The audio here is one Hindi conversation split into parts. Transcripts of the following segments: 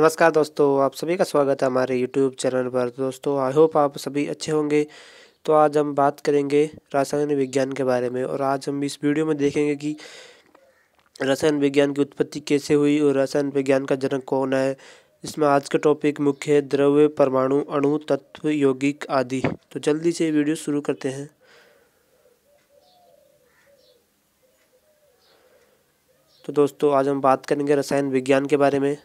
नमस्कार दोस्तों आप सभी का स्वागत है हमारे यूट्यूब चैनल पर दोस्तों आई होप आप सभी अच्छे होंगे तो आज हम बात करेंगे रसायन विज्ञान के बारे में और आज हम इस वीडियो में देखेंगे कि रसायन विज्ञान की उत्पत्ति कैसे हुई और रसायन विज्ञान का जनक कौन है इसमें आज का टॉपिक मुख्य है द्रव्य परमाणु अणु तत्व यौगिक आदि तो जल्दी से वीडियो शुरू करते हैं तो दोस्तों आज हम बात करेंगे रसायन विज्ञान के बारे में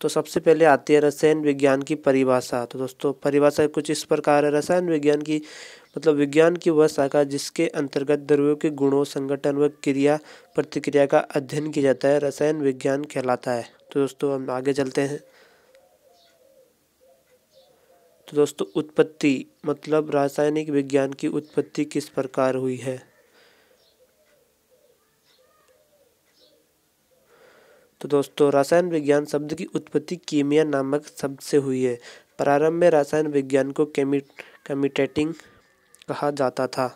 तो सबसे पहले आती है रसायन विज्ञान की परिभाषा तो दोस्तों परिभाषा कुछ इस प्रकार है रसायन विज्ञान की मतलब विज्ञान की वह शाखा जिसके अंतर्गत द्रव्यों के गुणों संगठन व क्रिया प्रतिक्रिया का अध्ययन किया जाता है रसायन विज्ञान कहलाता है तो दोस्तों हम आगे चलते हैं तो दोस्तों उत्पत्ति मतलब रासायनिक विज्ञान की उत्पत्ति किस प्रकार हुई है तो दोस्तों रसायन विज्ञान शब्द की उत्पत्ति कीमिया नामक शब्द से हुई है प्रारंभ में रसायन विज्ञान को केमी केमिटेटिंग कहा जाता था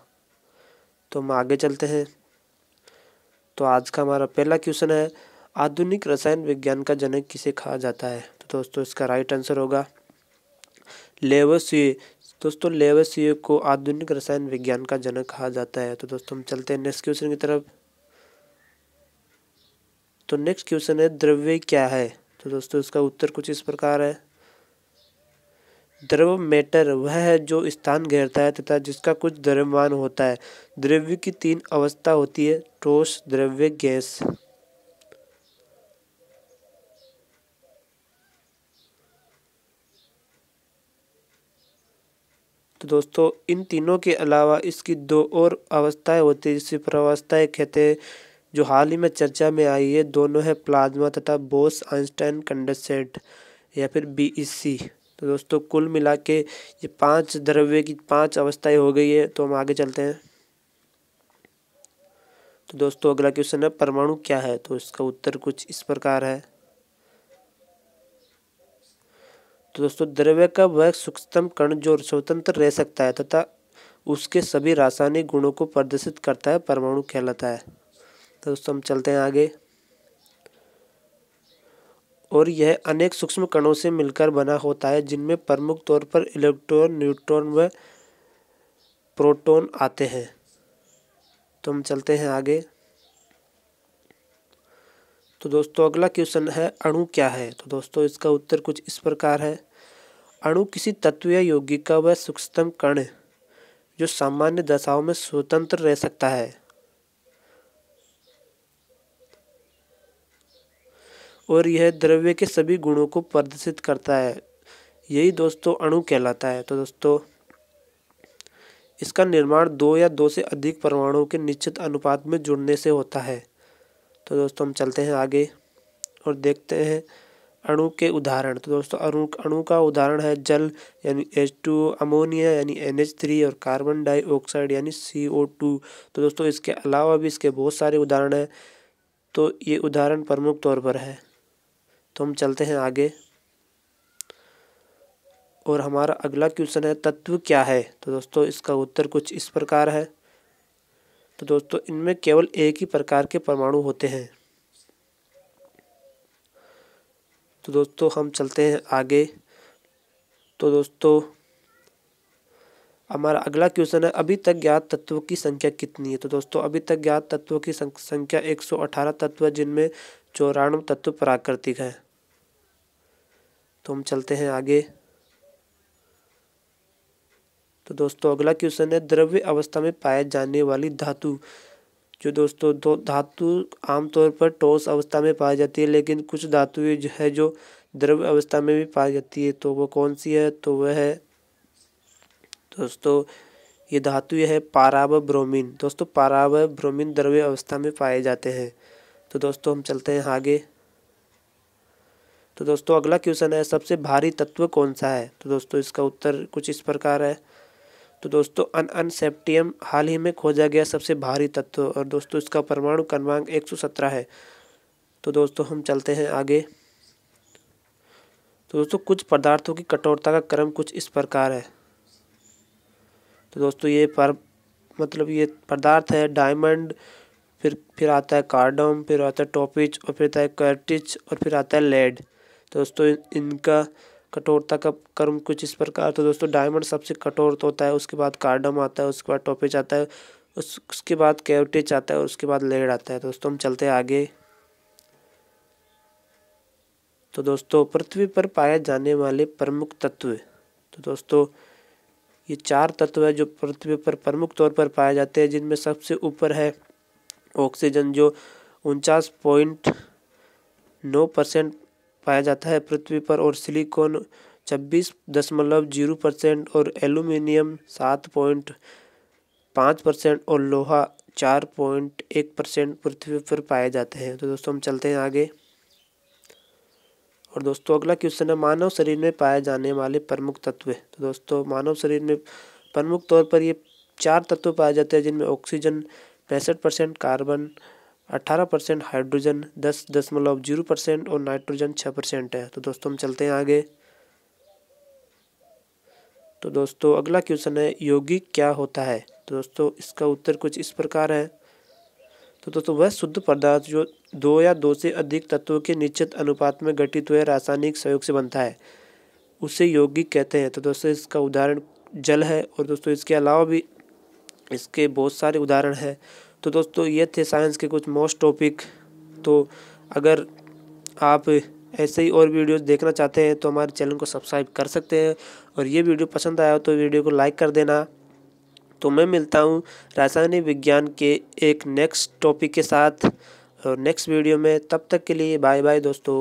तो हम आगे चलते हैं तो आज का हमारा पहला क्वेश्चन है आधुनिक रसायन विज्ञान का जनक किसे कहा जाता है तो दोस्तों इसका राइट आंसर होगा लेवसिए दोस्तों लेवसिए को आधुनिक रसायन विज्ञान का जनक कहा जाता है तो दोस्तों हम चलते हैं नेक्स्ट क्वेश्चन की तरफ तो नेक्स्ट क्वेश्चन है द्रव्य क्या है तो दोस्तों इसका उत्तर कुछ इस प्रकार है द्रव मैटर वह है जो स्थान घेरता है तथा जिसका कुछ द्रव्यमान होता है द्रव्य की तीन अवस्था होती है ठोस द्रव्य गैस तो दोस्तों इन तीनों के अलावा इसकी दो और अवस्थाएं होती है जिसे प्रवस्थाएं कहते हैं जो हाल ही में चर्चा में आई है दोनों है प्लाज्मा तथा बोस आइंस्टाइन कंडेंसेट या फिर बीईसी e तो दोस्तों कुल मिला के ये पांच द्रव्य की पांच अवस्थाएं हो गई है तो हम आगे चलते हैं तो दोस्तों अगला क्वेश्चन है परमाणु क्या है तो इसका उत्तर कुछ इस प्रकार है तो दोस्तों द्रव्य का वह सूक्ष्मतम कण जो स्वतंत्र रह सकता है तथा उसके सभी रासायनिक गुणों को प्रदर्शित करता है परमाणु कहलाता है तो दोस्तों हम चलते हैं आगे और यह अनेक सूक्ष्म कणों से मिलकर बना होता है जिनमें प्रमुख तौर पर इलेक्ट्रॉन न्यूट्रॉन व प्रोटॉन आते हैं तो हम चलते हैं आगे तो दोस्तों अगला क्वेश्चन है अणु क्या है तो दोस्तों इसका उत्तर कुछ इस प्रकार है अणु किसी तत्व या यौगिक का वह सूक्ष्मतम कण जो सामान्य दशाओं में स्वतंत्र रह सकता है और यह द्रव्य के सभी गुणों को प्रदर्शित करता है यही दोस्तों अणु कहलाता है तो दोस्तों इसका निर्माण दो या दो से अधिक परमाणुओं के निश्चित अनुपात में जुड़ने से होता है तो दोस्तों हम चलते हैं आगे और देखते हैं अणु के उदाहरण तो दोस्तों अणु अणु का उदाहरण है जल यानी एच टू अमोनिया यानी एन एच थ्री और कार्बन डाइऑक्साइड यानी सी ओ टू तो दोस्तों इसके अलावा भी इसके बहुत सारे उदाहरण हैं तो ये उदाहरण प्रमुख तौर पर है तो हम चलते हैं आगे और हमारा अगला क्वेश्चन है तत्व क्या है तो दोस्तों इसका उत्तर कुछ इस प्रकार है तो दोस्तों इनमें केवल एक ही प्रकार के परमाणु होते हैं तो दोस्तों हम चलते हैं आगे तो दोस्तों हमारा अगला क्वेश्चन है अभी तक ज्ञात तत्वों की संख्या कितनी है तो दोस्तों अभी तक ज्ञात तत्वों की संख्या 118 तत्व है जिनमें चौरानवे तत्व प्राकृतिक हैं तो हम चलते हैं आगे तो दोस्तों अगला क्वेश्चन है द्रव्य अवस्था में पाए जाने वाली धातु जो दोस्तों दो धातु आमतौर पर ठोस अवस्था में पाई जाती है लेकिन कुछ धातु जो है जो द्रव्य अवस्था में भी पाई जाती है तो वो कौन सी है तो वह है दोस्तों ये धातु है पाराव ब्रोमीन दोस्तों पाराव ब्रोमीन द्रव्य अवस्था में पाए जाते हैं तो दोस्तों हम चलते हैं आगे तो दोस्तों अगला क्वेश्चन है सबसे भारी तत्व कौन सा है तो दोस्तों इसका उत्तर कुछ इस प्रकार है तो दोस्तों अन अनसेप्टियम हाल ही में खोजा गया सबसे भारी तत्व और दोस्तों इसका परमाणु क्रमांक सत्रह है तो दोस्तों हम चलते हैं आगे तो दोस्तों कुछ पदार्थों की कठोरता का क्रम कुछ इस प्रकार है तो दोस्तों ये पर मतलब ये पदार्थ है डायमंड फिर फिर आता है कार्डम फिर आता है टॉपिच और फिर आता है कर्टिच और फिर आता है लेड तो दोस्तों इनका कठोरता का कर्म कुछ इस प्रकार तो दोस्तों डायमंड सबसे कठोर तो होता है उसके बाद कार्डम आता है उसके बाद टॉपेज आता है उस उसके बाद कैवटेज आता है उसके बाद लेड आता है तो दोस्तों हम चलते हैं आगे तो दोस्तों पृथ्वी पर पाए जाने वाले प्रमुख तत्व तो दोस्तों ये चार तत्व है जो पृथ्वी पर प्रमुख तौर पर पाए जाते हैं जिनमें सबसे ऊपर है ऑक्सीजन जो उनचास पॉइंट नौ परसेंट पाया जाता है पृथ्वी पर और सिलिकॉन छब्बीस दशमलव जीरो परसेंट और एल्यूमिनियम सात पॉइंट पाँच परसेंट और लोहा चार पॉइंट एक परसेंट पृथ्वी पर पाए जाते हैं तो दोस्तों हम चलते हैं आगे और दोस्तों अगला क्वेश्चन है मानव शरीर में पाए जाने वाले प्रमुख तत्व तो दोस्तों मानव शरीर में प्रमुख तौर पर ये चार तत्व पाए जाते हैं जिनमें ऑक्सीजन पैंसठ परसेंट कार्बन अट्ठारह परसेंट हाइड्रोजन दस दशमलव जीरो परसेंट और नाइट्रोजन छः परसेंट है तो दोस्तों हम चलते हैं आगे तो दोस्तों अगला क्वेश्चन है यौगिक क्या होता है तो दोस्तों इसका उत्तर कुछ इस प्रकार है तो दोस्तों वह शुद्ध पदार्थ जो दो या दो से अधिक तत्वों के निश्चित अनुपात में गठित हुए रासायनिक सहयोग से बनता है उसे यौगिक कहते हैं तो दोस्तों इसका उदाहरण जल है और दोस्तों इसके अलावा भी इसके बहुत सारे उदाहरण हैं तो दोस्तों ये थे साइंस के कुछ मोस्ट टॉपिक तो अगर आप ऐसे ही और वीडियोस देखना चाहते हैं तो हमारे चैनल को सब्सक्राइब कर सकते हैं और ये वीडियो पसंद आया हो तो वीडियो को लाइक कर देना तो मैं मिलता हूँ रासायनिक विज्ञान के एक नेक्स्ट टॉपिक के साथ और नेक्स्ट वीडियो में तब तक के लिए बाय बाय दोस्तों